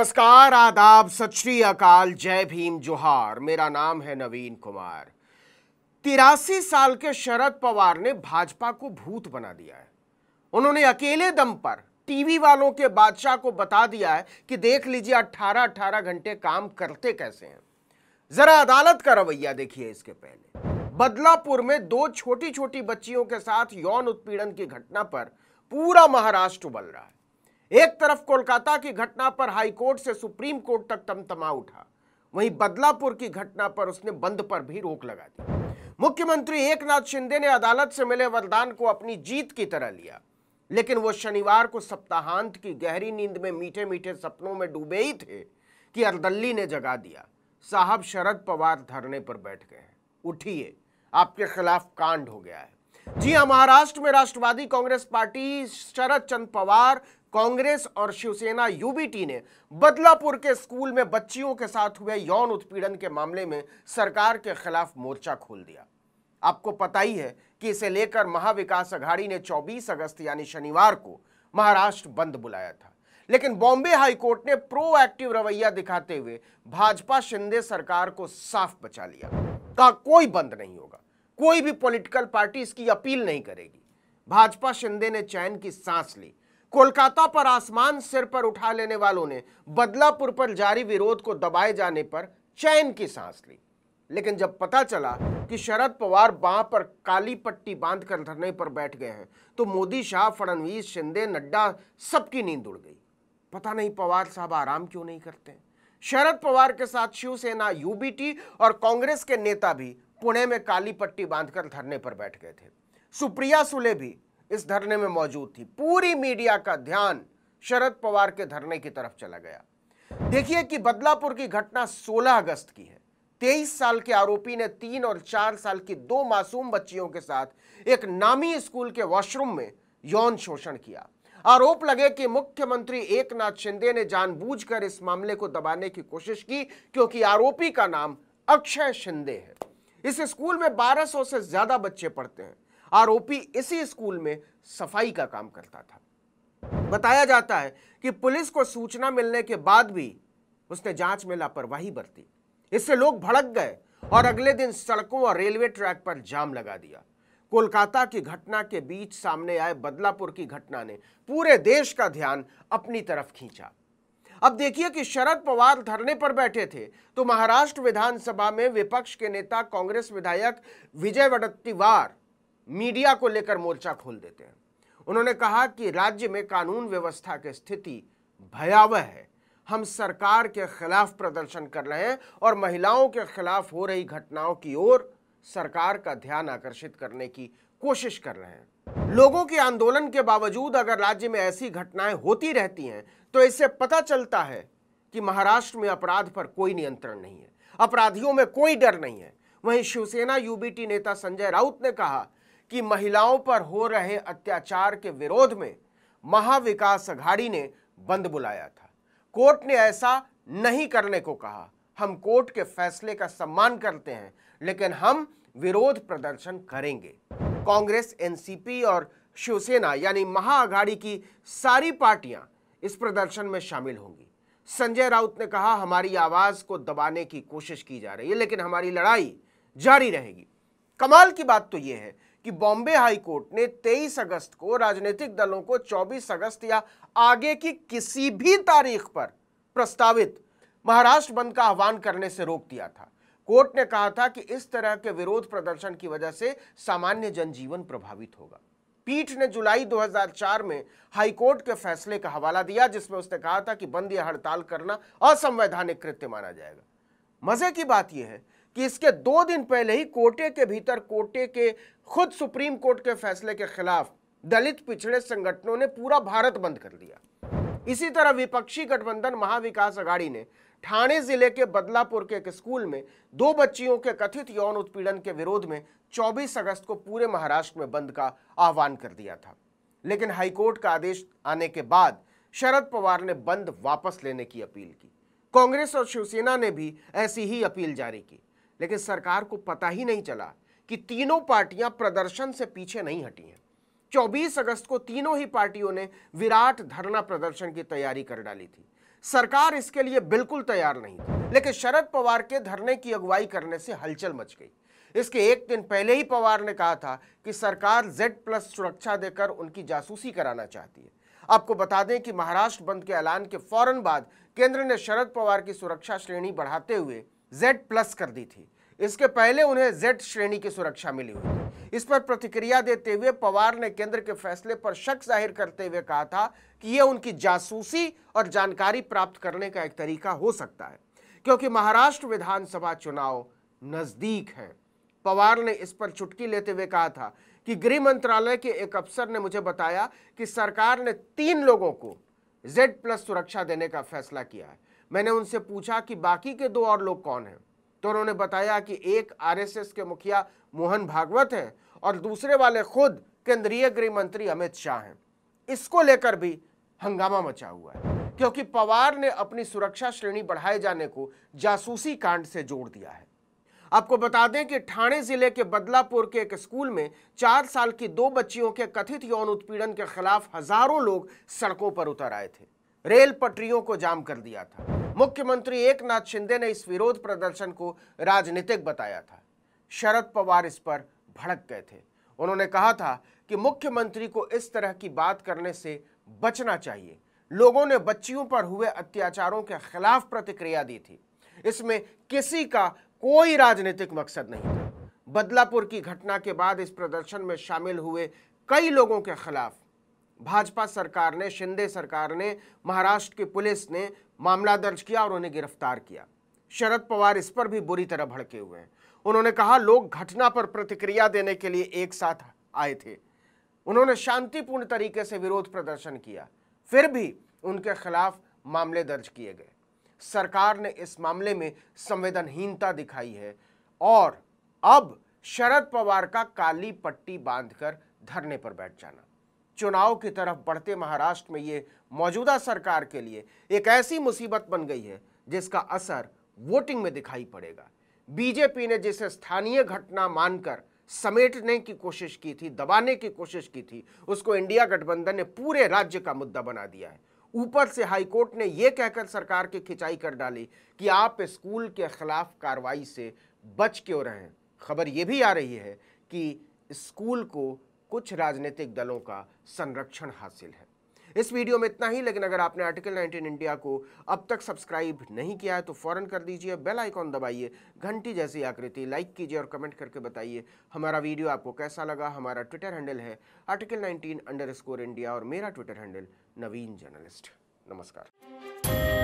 नमस्कार आदाब सत श्री अकाल जय भीम जोहार मेरा नाम है नवीन कुमार तिरासी साल के शरद पवार ने भाजपा को भूत बना दिया है उन्होंने अकेले दम पर टीवी वालों के बादशाह को बता दिया है कि देख लीजिए 18-18 घंटे काम करते कैसे हैं जरा अदालत का रवैया देखिए इसके पहले बदलापुर में दो छोटी छोटी बच्चियों के साथ यौन उत्पीड़न की घटना पर पूरा महाराष्ट्र उबल रहा है एक तरफ कोलकाता की घटना पर हाईकोर्ट से सुप्रीम कोर्ट तक तमतमा उठा वहीं बदलापुर की घटना पर उसने बंद पर भी रोक लगा दी मुख्यमंत्री एकनाथ शिंदे ने अदालत से मिले वरदान को अपनी जीत की तरह लिया लेकिन वो शनिवार को सप्ताहांत की गहरी नींद में मीठे मीठे सपनों में डूबे ही थे कि अर्दली ने जगा दिया साहब शरद पवार धरने पर बैठ गए हैं उठिए आपके खिलाफ कांड हो गया है जी हाँ महाराष्ट्र में राष्ट्रवादी कांग्रेस पार्टी शरद चंद पवार कांग्रेस और शिवसेना यूबीटी ने बदलापुर के स्कूल में बच्चियों के साथ हुए यौन उत्पीड़न के मामले में सरकार के खिलाफ मोर्चा खोल दिया आपको पता ही है कि इसे लेकर महाविकास अघाड़ी ने 24 अगस्त यानी शनिवार को महाराष्ट्र बंद बुलाया था लेकिन बॉम्बे हाईकोर्ट ने प्रोएक्टिव रवैया दिखाते हुए भाजपा शिंदे सरकार को साफ बचा लिया कहा कोई बंद नहीं होगा कोई भी पॉलिटिकल पार्टी इसकी अपील नहीं करेगी भाजपा शिंदे ने चैन की सांस ली कोलकाता पर आसमान सिर पर उठा लेने वालों ने बदलापुर पर जारी विरोध को दबाए जाने पर चैन की सांस ली लेकिन जब पता चला कि शरद पवार बां पर काली पट्टी बांध धरने पर बैठ गए हैं तो मोदी शाह फडणवीस शिंदे नड्डा सबकी नींद उड़ गई पता नहीं पवार साहब आराम क्यों नहीं करते शरद पवार के साथ शिवसेना यूबीटी और कांग्रेस के नेता भी पुणे में काली पट्टी बांधकर धरने पर बैठ गए थे सुप्रिया सुले भी इस धरने में मौजूद थी पूरी मीडिया का ध्यान शरद पवार के धरने की तरफ चला गया देखिए कि बदलापुर की घटना 16 अगस्त की है 23 साल के आरोपी ने तीन और चार साल की दो मासूम बच्चियों के साथ एक नामी स्कूल के वॉशरूम में यौन शोषण किया आरोप लगे कि मुख्यमंत्री एकनाथ शिंदे ने जानबूझकर इस मामले को दबाने की कोशिश की क्योंकि आरोपी का नाम अक्षय शिंदे है इस स्कूल में 1200 से ज्यादा बच्चे पढ़ते हैं आरोपी इसी स्कूल में सफाई का काम करता था बताया जाता है कि पुलिस को सूचना मिलने के बाद भी उसने जांच में लापरवाही बरती इससे लोग भड़क गए और अगले दिन सड़कों और रेलवे ट्रैक पर जाम लगा दिया कोलकाता की घटना के बीच सामने आए बदलापुर की घटना ने पूरे देश का ध्यान अपनी तरफ खींचा अब देखिए कि शरद पवार धरने पर बैठे थे तो महाराष्ट्र विधानसभा में विपक्ष के नेता कांग्रेस विधायक विजय वडत्तीवार मीडिया को लेकर मोर्चा खोल देते हैं उन्होंने कहा कि राज्य में कानून व्यवस्था की स्थिति भयावह है हम सरकार के खिलाफ प्रदर्शन कर रहे हैं और महिलाओं के खिलाफ हो रही घटनाओं की ओर सरकार का ध्यान आकर्षित करने की कोशिश कर रहे हैं लोगों के आंदोलन के बावजूद अगर राज्य में ऐसी घटनाएं होती रहती हैं तो इससे पता चलता है कि महाराष्ट्र में अपराध पर कोई नियंत्रण नहीं है अपराधियों में कोई डर नहीं है वहीं शिवसेना यूबीटी नेता संजय राउत ने कहा कि महिलाओं पर हो रहे अत्याचार के विरोध में महाविकास अघाड़ी ने बंद बुलाया था कोर्ट ने ऐसा नहीं करने को कहा हम कोर्ट के फैसले का सम्मान करते हैं लेकिन हम विरोध प्रदर्शन करेंगे कांग्रेस एनसीपी और शिवसेना यानी महाअघाड़ी की सारी पार्टियां इस प्रदर्शन में शामिल होंगी संजय राउत ने कहा हमारी आवाज को दबाने की कोशिश की जा रही है लेकिन हमारी लड़ाई जारी रहेगी कमाल की बात तो यह है कि बॉम्बे हाई कोर्ट ने 23 अगस्त को राजनीतिक दलों को 24 अगस्त या आगे की किसी भी तारीख पर प्रस्तावित महाराष्ट्र बंद का आह्वान करने से रोक दिया था कोर्ट ने कहा था कि इस तरह के विरोध प्रदर्शन की वजह से सामान्य जनजीवन प्रभावित होगा पीठ ने जुलाई 2004 में हाईकोर्ट के फैसले का हवाला दिया जिसमें उसने कहा था कि बंद या हड़ताल करना असंवैधानिक कृत्य माना जाएगा मजे की बात यह है कि इसके दो दिन पहले ही कोटे के भीतर कोटे के खुद सुप्रीम कोर्ट के फैसले के खिलाफ दलित पिछड़े संगठनों ने पूरा भारत बंद कर दिया इसी तरह विपक्षी गठबंधन महाविकास अघाड़ी ने ठाणे जिले के बदलापुर के एक स्कूल में दो बच्चियों के कथित यौन उत्पीड़न के विरोध में 24 अगस्त को पूरे महाराष्ट्र में बंद का आह्वान कर दिया था लेकिन हाईकोर्ट का आदेश आने के बाद शरद पवार ने बंद वापस लेने की अपील की कांग्रेस और शिवसेना ने भी ऐसी ही अपील जारी की लेकिन सरकार को पता ही नहीं चला कि तीनों पार्टियां प्रदर्शन से पीछे नहीं हटी हैं 24 अगस्त को तीनों ही पार्टियों ने विराट धरना प्रदर्शन की तैयारी कर डाली थी सरकार इसके लिए बिल्कुल तैयार नहीं थी लेकिन शरद पवार के धरने की अगुवाई करने से हलचल मच गई इसके एक दिन पहले ही पवार ने कहा था कि सरकार जेड प्लस सुरक्षा देकर उनकी जासूसी कराना चाहती है आपको बता दें कि महाराष्ट्र बंद के ऐलान के फौरन बाद केंद्र ने शरद पवार की सुरक्षा श्रेणी बढ़ाते हुए जेड प्लस कर दी थी इसके पहले उन्हें जेड श्रेणी की सुरक्षा मिली हुई इस पर प्रतिक्रिया देते हुए पवार ने केंद्र के फैसले पर शक जाहिर करते हुए कहा था कि यह उनकी जासूसी और जानकारी प्राप्त करने का एक तरीका हो सकता है क्योंकि महाराष्ट्र विधानसभा चुनाव नज़दीक है पवार ने इस पर चुटकी लेते हुए कहा था कि गृह मंत्रालय के एक अफसर ने मुझे बताया कि सरकार ने तीन लोगों को जेड प्लस सुरक्षा देने का फैसला किया है मैंने उनसे पूछा कि बाकी के दो और लोग कौन हैं तो उन्होंने बताया कि एक आरएसएस के मुखिया मोहन भागवत हैं और दूसरे वाले खुद केंद्रीय गृह मंत्री अमित शाह हैं इसको लेकर भी हंगामा मचा हुआ है क्योंकि पवार ने अपनी सुरक्षा श्रेणी बढ़ाए जाने को जासूसी कांड से जोड़ दिया है आपको बता दें कि ठाणे जिले के बदलापुर के एक स्कूल में चार साल की दो बच्चियों के कथित यौन उत्पीड़न के खिलाफ हजारों लोग सड़कों पर उतर आए थे रेल पटरियों को जाम कर दिया था मुख्यमंत्री एकनाथ शिंदे ने इस विरोध प्रदर्शन को राजनीतिक बताया था शरद पवार इस पर भड़क गए थे उन्होंने कहा था कि मुख्यमंत्री को इस तरह की बात करने से बचना चाहिए लोगों ने बच्चियों पर हुए अत्याचारों के खिलाफ प्रतिक्रिया दी थी इसमें किसी का कोई राजनीतिक मकसद नहीं था बदलापुर की घटना के बाद इस प्रदर्शन में शामिल हुए कई लोगों के खिलाफ भाजपा सरकार ने शिंदे सरकार ने महाराष्ट्र की पुलिस ने मामला दर्ज किया और उन्हें गिरफ्तार किया शरद पवार इस पर भी बुरी तरह भड़के हुए हैं उन्होंने कहा लोग घटना पर प्रतिक्रिया देने के लिए एक साथ आए थे उन्होंने शांतिपूर्ण तरीके से विरोध प्रदर्शन किया फिर भी उनके खिलाफ मामले दर्ज किए गए सरकार ने इस मामले में संवेदनहीनता दिखाई है और अब शरद पवार का काली पट्टी बांधकर धरने पर बैठ जाना चुनाव की तरफ बढ़ते महाराष्ट्र में ये मौजूदा सरकार के लिए एक ऐसी मुसीबत बन गई है जिसका असर वोटिंग में दिखाई पड़ेगा बीजेपी ने जिसे स्थानीय घटना मानकर समेटने की कोशिश की थी दबाने की कोशिश की थी उसको इंडिया गठबंधन ने पूरे राज्य का मुद्दा बना दिया है ऊपर से हाईकोर्ट ने यह कहकर सरकार की खिंचाई कर डाली कि आप स्कूल के खिलाफ कार्रवाई से बच क्यों रहे खबर ये भी आ रही है कि स्कूल को कुछ राजनीतिक दलों का संरक्षण हासिल है इस वीडियो में इतना ही लेकिन अगर आपने आर्टिकल 19 इंडिया को अब तक सब्सक्राइब नहीं किया है तो फौरन कर दीजिए बेल आइकॉन दबाइए घंटी जैसी आकृति लाइक कीजिए और कमेंट करके बताइए हमारा वीडियो आपको कैसा लगा हमारा ट्विटर हैंडल है आर्टिकल 19 अंडर इंडिया और मेरा ट्विटर हैंडल नवीन जर्नलिस्ट नमस्कार